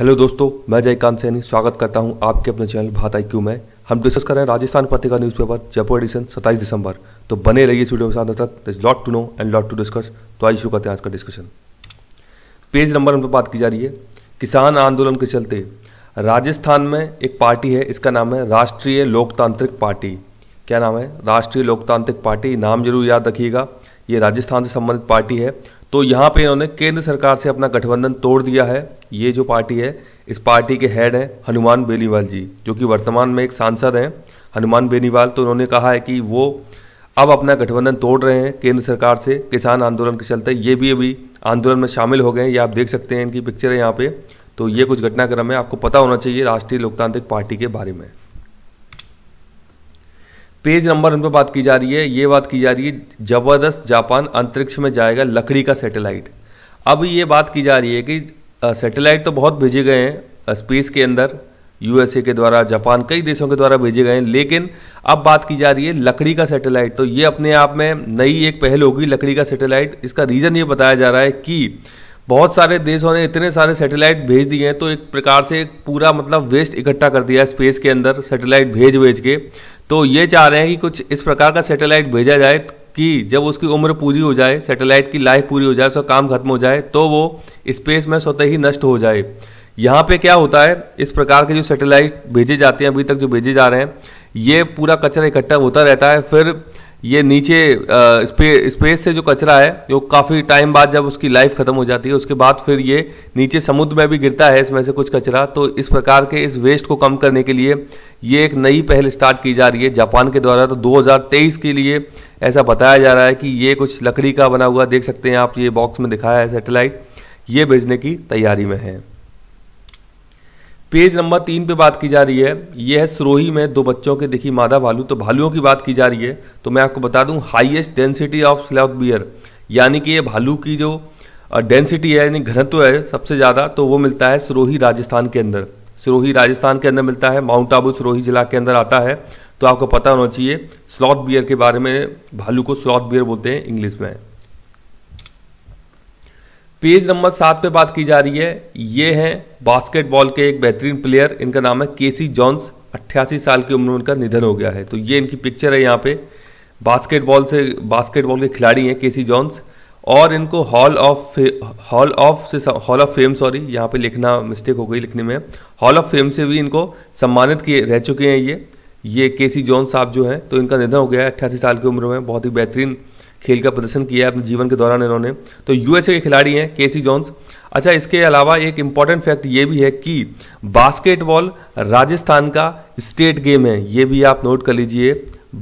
hello दोस्तों मैं जयकांत सैनी स्वागत करता हूं आपके अपने चैनल भात आई क्यू में हम डिस्कस कर रहे हैं राजस्थान पत्रिका न्यूज़पेपर जयपुर एडिशन 27 दिसंबर तो बने रहिए इस वीडियो के साथ तक this lot to know and lot to discuss तो आज शुरू करते हैं आज का डिस्कशन पेज नंबर हम पर बात की जा रही है किसान आंदोलन के चलते राजस्थान में एक पार्टी है इसका नाम है राष्ट्रीय लोकतांत्रिक पार्टी क्या नाम है राष्ट्रीय लोकतांत्रिक पार्टी नाम जरूर याद रखिएगा ये राजस्थान से संबंधित पार्टी है तो यहाँ पे इन्होंने केंद्र सरकार से अपना गठबंधन तोड़ दिया है ये जो पार्टी है इस पार्टी के हेड हैं हनुमान बेनीवाल जी जो कि वर्तमान में एक सांसद हैं हनुमान बेनीवाल तो उन्होंने कहा है कि वो अब अपना गठबंधन तोड़ रहे हैं केंद्र सरकार से किसान आंदोलन के चलते ये भी अभी आंदोलन में शामिल हो गए हैं ये आप देख सकते हैं इनकी पिक्चर है यहाँ पे तो ये कुछ घटनाक्रम है आपको पता होना चाहिए राष्ट्रीय लोकतांत्रिक पार्टी के बारे में पेज नंबर उन पर बात की जा रही है ये बात की जा रही है जबरदस्त जापान अंतरिक्ष में जाएगा लकड़ी का सैटेलाइट अब ये बात की जा रही है कि सैटेलाइट तो बहुत भेजे गए हैं स्पेस के अंदर यूएसए के द्वारा जापान कई देशों के द्वारा भेजे गए हैं लेकिन अब बात की जा रही है लकड़ी का सैटेलाइट तो ये अपने आप में नई एक पहल होगी लकड़ी का सैटेलाइट इसका रीज़न ये बताया जा रहा है कि बहुत सारे देशों ने इतने सारे सैटेलाइट भेज दिए हैं तो एक प्रकार से एक पूरा मतलब वेस्ट इकट्ठा कर दिया स्पेस के अंदर सैटेलाइट भेज भेज के तो ये चाह रहे हैं कि कुछ इस प्रकार का सैटेलाइट भेजा जाए कि जब उसकी उम्र पूरी हो जाए सैटेलाइट की लाइफ पूरी हो जाए उसका काम खत्म हो जाए तो वो स्पेस में स्वतः ही नष्ट हो जाए यहाँ पे क्या होता है इस प्रकार के जो सैटेलाइट भेजे जाते हैं अभी तक जो भेजे जा रहे हैं ये पूरा कचरा इकट्ठा होता रहता है फिर ये नीचे स्पे, स्पेस से जो कचरा है जो काफ़ी टाइम बाद जब उसकी लाइफ ख़त्म हो जाती है उसके बाद फिर ये नीचे समुद्र में भी गिरता है इसमें से कुछ कचरा तो इस प्रकार के इस वेस्ट को कम करने के लिए ये एक नई पहल स्टार्ट की जा रही है जापान के द्वारा तो 2023 के लिए ऐसा बताया जा रहा है कि ये कुछ लकड़ी का बना हुआ देख सकते हैं आप ये बॉक्स में दिखाया है सेटेलाइट ये भेजने की तैयारी में है पेज नंबर तीन पे बात की जा रही है यह है सरोही में दो बच्चों के देखी मादा भालू तो भालुओं की बात की जा रही है तो मैं आपको बता दूं highest density of sloth bear यानी कि ये भालू की जो डेंसिटी है यानी घनत्व है सबसे ज़्यादा तो वो मिलता है सिरोही राजस्थान के अंदर सिरोही राजस्थान के अंदर मिलता है माउंट आबू सिरोही जिला के अंदर आता है तो आपको पता होना चाहिए स्लॉथ बियर के बारे में भालू को स्लॉथ बियर बोलते हैं इंग्लिश में पेज नंबर सात पे बात की जा रही है ये हैं बास्केटबॉल के एक बेहतरीन प्लेयर इनका नाम है केसी जॉन्स अट्ठासी साल की उम्र में उनका निधन हो गया है तो ये इनकी पिक्चर है यहाँ पे बास्केटबॉल से बास्केटबॉल के खिलाड़ी हैं केसी जॉन्स और इनको हॉल ऑफ हॉल ऑफ से हॉल ऑफ फेम सॉरी यहाँ पे लिखना मिस्टेक हो गई लिखने में हॉल ऑफ फेम से भी इनको सम्मानित किए रह चुके हैं ये ये केसी सी साहब जो हैं तो इनका निधन हो गया है अट्ठासी साल की उम्र में बहुत ही बेहतरीन खेल का प्रदर्शन किया है अपने जीवन के दौरान इन्होंने तो यूएसए के खिलाड़ी हैं केसी जॉन्स अच्छा इसके अलावा एक इम्पॉर्टेंट फैक्ट ये भी है कि बास्केटबॉल राजस्थान का स्टेट गेम है ये भी आप नोट कर लीजिए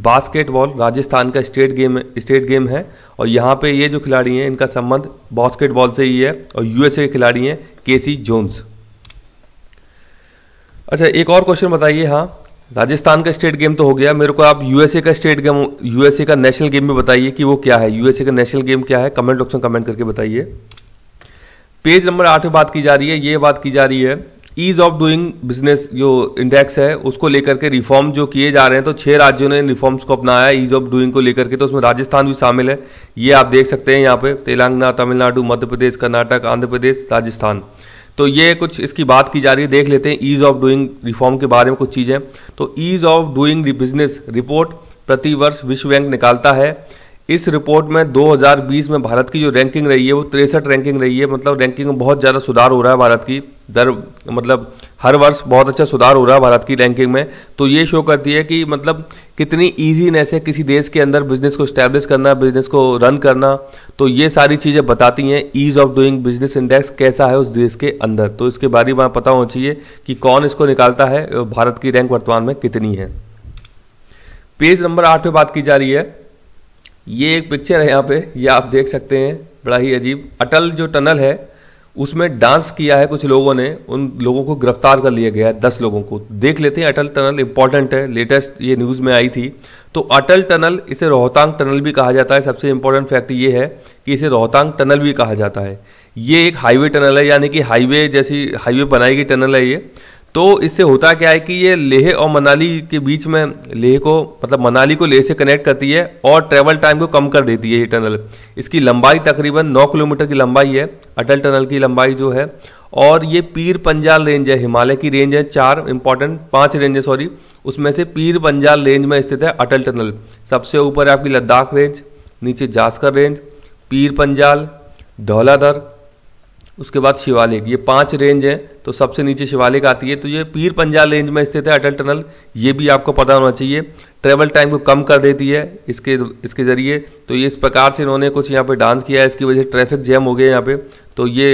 बास्केटबॉल राजस्थान का स्टेट गेम स्टेट गेम है और यहाँ पे ये जो खिलाड़ी हैं इनका संबंध बास्केटबॉल से ही है और यूएसए के खिलाड़ी हैं केसी जोन्स अच्छा एक और क्वेश्चन बताइए हाँ राजस्थान का स्टेट गेम तो हो गया मेरे को आप यूएसए का स्टेट गेम यूएसए का नेशनल गेम भी बताइए कि वो क्या है यूएसए का नेशनल गेम क्या है कमेंट ऑप्शन कमेंट करके बताइए पेज नंबर आठ में बात की जा रही है ये बात की जा रही है ईज ऑफ डूइंग बिजनेस जो इंडेक्स है उसको लेकर के रिफॉर्म जो किए जा रहे हैं तो छह राज्यों ने रिफॉर्म्स को अपनाया ईज ऑफ डूइंग को लेकर के तो उसमें राजस्थान भी शामिल है ये आप देख सकते हैं यहाँ पे तेलंगाना तमिलनाडु मध्य प्रदेश कर्नाटक आंध्र प्रदेश राजस्थान तो ये कुछ इसकी बात की जा रही है देख लेते हैं ईज़ ऑफ डूइंग रिफॉर्म के बारे में कुछ चीज़ें तो ease of doing business report प्रतिवर्ष विश्व बैंक निकालता है इस रिपोर्ट में 2020 में भारत की जो रैंकिंग रही है वो तिरसठ रैंकिंग रही है मतलब रैंकिंग में बहुत ज़्यादा सुधार हो रहा है भारत की दर मतलब हर वर्ष बहुत अच्छा सुधार हो रहा है भारत की रैंकिंग में तो ये शो करती है कि मतलब कितनी ईजीनेस है किसी देश के अंदर बिजनेस को स्टैब्लिश करना बिजनेस को रन करना तो ये सारी चीज़ें बताती हैं ease of doing business index कैसा है उस देश के अंदर तो इसके बारे में पता होना चाहिए कि कौन इसको निकालता है भारत की रैंक वर्तमान में कितनी है पेज नंबर आठ पे बात की जा रही है ये एक पिक्चर है यहाँ पे ये आप देख सकते हैं बड़ा ही अजीब अटल जो टनल है उसमें डांस किया है कुछ लोगों ने उन लोगों को गिरफ्तार कर लिया गया है दस लोगों को देख लेते हैं अटल टनल इंपॉर्टेंट है लेटेस्ट ये न्यूज़ में आई थी तो अटल टनल इसे रोहतांग टनल भी कहा जाता है सबसे इम्पोर्टेंट फैक्ट ये है कि इसे रोहतांग टनल भी कहा जाता है ये एक हाईवे टनल है यानी कि हाईवे जैसी हाईवे बनाई गई टनल है ये तो इससे होता क्या है कि ये लेह और मनाली के बीच में लेह को मतलब मनाली को लेह से कनेक्ट करती है और ट्रेवल टाइम को कम कर देती है ये टनल इसकी लंबाई तकरीबन 9 किलोमीटर की लंबाई है अटल टनल की लंबाई जो है और ये पीर पंजाल रेंज है हिमालय की रेंज है चार इंपॉर्टेंट पांच रेंज है सॉरी उसमें से पीर पंजाल रेंज में स्थित है अटल टनल सबसे ऊपर है आपकी लद्दाख रेंज नीचे जास्कर रेंज पीर पंजाल धौलाधर उसके बाद शिवालिक ये पांच रेंज है तो सबसे नीचे शिवालिक आती है तो ये पीर पंजाल रेंज में स्थित है अटल टनल ये भी आपको पता होना चाहिए ट्रेवल टाइम को कम कर देती है इसके इसके ज़रिए तो ये इस प्रकार से इन्होंने कुछ यहाँ पे डांस किया है इसकी वजह से ट्रैफिक जैम हो गया यहाँ पे तो ये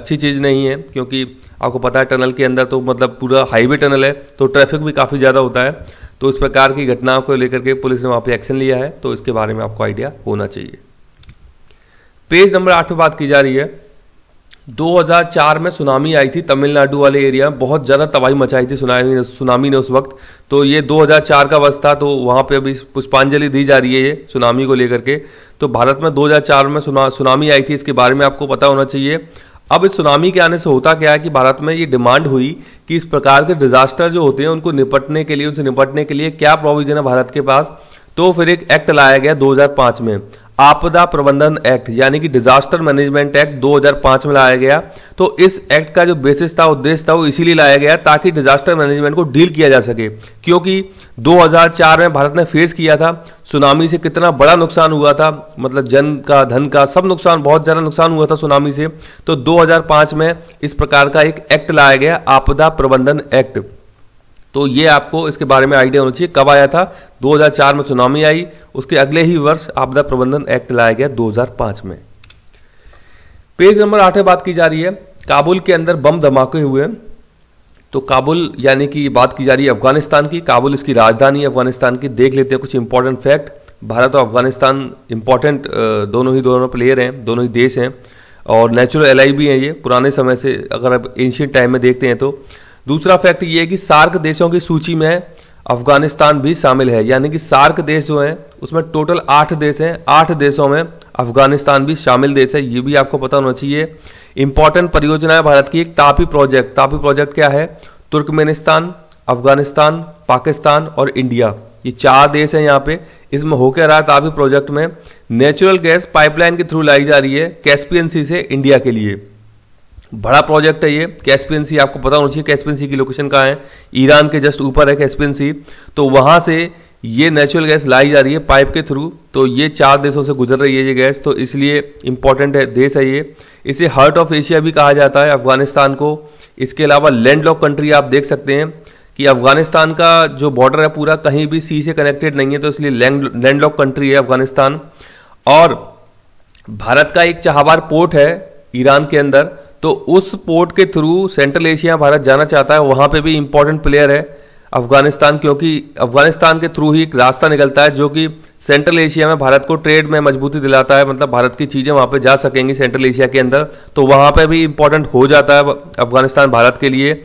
अच्छी चीज़ नहीं है क्योंकि आपको पता है टनल के अंदर तो मतलब पूरा हाईवे टनल है तो ट्रैफिक भी काफ़ी ज़्यादा होता है तो इस प्रकार की घटनाओं को लेकर के पुलिस ने वहाँ पर एक्शन लिया है तो इसके बारे में आपको आइडिया होना चाहिए पेज नंबर आठ पर बात की जा रही है 2004 में सुनामी आई थी तमिलनाडु वाले एरिया में बहुत ज़्यादा तबाही मचाई थी सुनामी सुनामी ने उस वक्त तो ये 2004 का वर्ष था तो वहाँ पे अभी पुष्पांजलि दी जा रही है ये सुनामी को लेकर के तो भारत में 2004 में सुना सुनामी आई थी इसके बारे में आपको पता होना चाहिए अब इस सुनामी के आने से होता क्या है कि भारत में ये डिमांड हुई कि इस प्रकार के डिजास्टर जो होते हैं उनको निपटने के लिए उनसे निपटने के लिए क्या प्रोविजन है भारत के पास तो फिर एक एक्ट लाया गया 2005 में आपदा प्रबंधन एक्ट यानी कि डिजास्टर मैनेजमेंट एक्ट 2005 में लाया गया तो इस एक्ट का जो बेसिस था उद्देश्य था वो इसीलिए लाया गया ताकि डिजास्टर मैनेजमेंट को डील किया जा सके क्योंकि 2004 में भारत ने फेस किया था सुनामी से कितना बड़ा नुकसान हुआ था मतलब जन का धन का सब नुकसान बहुत ज़्यादा नुकसान हुआ था सुनामी से तो 2005 में इस प्रकार का एक एक्ट लाया गया आपदा प्रबंधन एक्ट तो ये आपको इसके बारे में आइडिया होना चाहिए कब आया था 2004 में सुनामी आई उसके अगले ही वर्ष आपदा प्रबंधन एक्ट लाया गया 2005 में पेज नंबर आठ में बात की जा रही है काबुल के अंदर बम धमाके हुए तो काबुल यानी कि बात की जा रही है अफगानिस्तान की काबुल इसकी राजधानी अफगानिस्तान की देख लेते हैं कुछ इंपॉर्टेंट फैक्ट भारत और अफगानिस्तान इंपॉर्टेंट दोनों ही दोनों प्लेयर हैं दोनों ही देश हैं और नेचुरल एलआई भी हैं ये पुराने समय से अगर आप एंशियंट टाइम में देखते हैं तो दूसरा फैक्ट ये है कि सार्क देशों की सूची में अफगानिस्तान भी शामिल है यानी कि सार्क देश जो हैं उसमें टोटल आठ देश हैं आठ देशों में अफगानिस्तान भी शामिल देश है ये भी आपको पता होना चाहिए इंपॉर्टेंट परियोजना है भारत की एक तापी प्रोजेक्ट तापी प्रोजेक्ट क्या है तुर्कमेनिस्तान अफगानिस्तान पाकिस्तान और इंडिया ये चार देश हैं यहाँ पे इसमें होकर रहा तापी प्रोजेक्ट में नेचुरल गैस पाइपलाइन के थ्रू लाई जा रही है कैस्पियन सी से इंडिया के लिए बड़ा प्रोजेक्ट है ये सी आपको पता होना चाहिए सी की लोकेशन कहाँ है ईरान के जस्ट ऊपर है सी तो वहाँ से ये नेचुरल गैस लाई जा रही है पाइप के थ्रू तो ये चार देशों से गुजर रही है ये गैस तो इसलिए इंपॉर्टेंट है देश है ये इसे हार्ट ऑफ एशिया भी कहा जाता है अफगानिस्तान को इसके अलावा लैंड लॉक कंट्री आप देख सकते हैं कि अफगानिस्तान का जो बॉर्डर है पूरा कहीं भी सी से कनेक्टेड नहीं है तो इसलिए लैंड लॉक कंट्री है अफगानिस्तान और भारत का एक चाहवार पोर्ट है ईरान के अंदर तो उस पोर्ट के थ्रू सेंट्रल एशिया भारत जाना चाहता है वहाँ पे भी इम्पोर्टेंट प्लेयर है अफगानिस्तान क्योंकि अफगानिस्तान के थ्रू ही एक रास्ता निकलता है जो कि सेंट्रल एशिया में भारत को ट्रेड में मजबूती दिलाता है मतलब भारत की चीज़ें वहाँ पे जा सकेंगी सेंट्रल एशिया के अंदर तो वहाँ पे भी इम्पोर्टेंट हो जाता है अफगानिस्तान भारत के लिए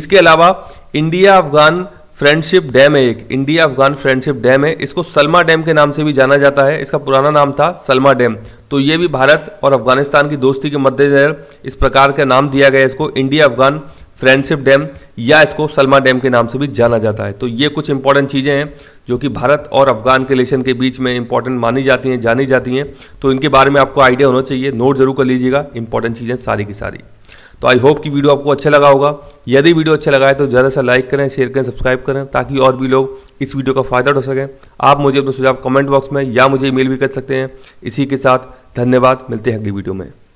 इसके अलावा इंडिया अफगान फ्रेंडशिप डैम है एक इंडिया अफगान फ्रेंडशिप डैम है इसको सलमा डैम के नाम से भी जाना जाता है इसका पुराना नाम था सलमा डैम तो ये भी भारत और अफगानिस्तान की दोस्ती के मद्देनजर इस प्रकार का नाम दिया गया इसको इंडिया अफगान फ्रेंडशिप डैम या इसको सलमा डैम के नाम से भी जाना जाता है तो ये कुछ इंपॉर्टेंट चीज़ें हैं जो कि भारत और अफगान के रिलेशन के बीच में इंपॉर्टेंट मानी जाती हैं जानी जाती हैं तो इनके बारे में आपको आइडिया होना चाहिए नोट जरूर कर लीजिएगा इंपॉर्टेंट चीज़ें सारी की सारी तो आई होप कि वीडियो आपको अच्छा लगा होगा यदि वीडियो अच्छा लगा है तो ज़्यादा से लाइक करें शेयर करें सब्सक्राइब करें ताकि और भी लोग इस वीडियो का फ़ायदा उठा सकें आप मुझे अपने सुझाव कमेंट बॉक्स में या मुझे ईमेल भी कर सकते हैं इसी के साथ धन्यवाद मिलते हैं अगली वीडियो में